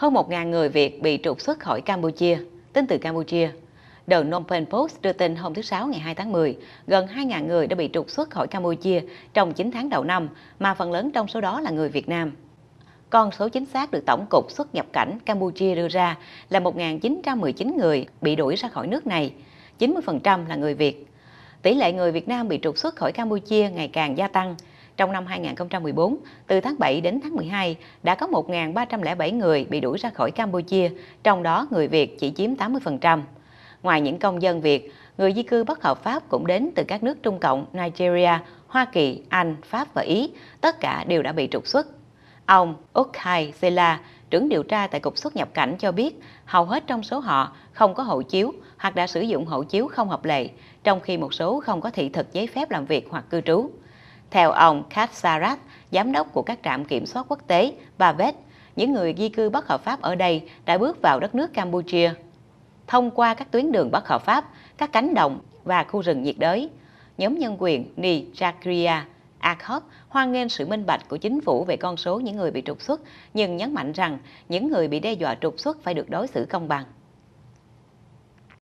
hơn 1.000 người Việt bị trục xuất khỏi Campuchia, Tính từ Campuchia. The Phnom Penh Post đưa tin hôm thứ Sáu ngày 2 tháng 10, gần 2.000 người đã bị trục xuất khỏi Campuchia trong 9 tháng đầu năm, mà phần lớn trong số đó là người Việt Nam. Con số chính xác được Tổng cục xuất nhập cảnh Campuchia đưa ra là 1.919 người bị đuổi ra khỏi nước này, 90% là người Việt. Tỷ lệ người Việt Nam bị trục xuất khỏi Campuchia ngày càng gia tăng, trong năm 2014, từ tháng 7 đến tháng 12, đã có 1.307 người bị đuổi ra khỏi Campuchia, trong đó người Việt chỉ chiếm 80%. Ngoài những công dân Việt, người di cư bất hợp pháp cũng đến từ các nước Trung Cộng, Nigeria, Hoa Kỳ, Anh, Pháp và Ý, tất cả đều đã bị trục xuất. Ông Okai Sela, trưởng điều tra tại Cục xuất nhập cảnh cho biết hầu hết trong số họ không có hộ chiếu hoặc đã sử dụng hộ chiếu không hợp lệ, trong khi một số không có thị thực giấy phép làm việc hoặc cư trú. Theo ông Kat Sarat, giám đốc của các trạm kiểm soát quốc tế Bavet, những người di cư bất hợp pháp ở đây đã bước vào đất nước Campuchia. Thông qua các tuyến đường bất hợp pháp, các cánh đồng và khu rừng nhiệt đới, nhóm nhân quyền Nijakria ACOP hoan nghênh sự minh bạch của chính phủ về con số những người bị trục xuất, nhưng nhấn mạnh rằng những người bị đe dọa trục xuất phải được đối xử công bằng.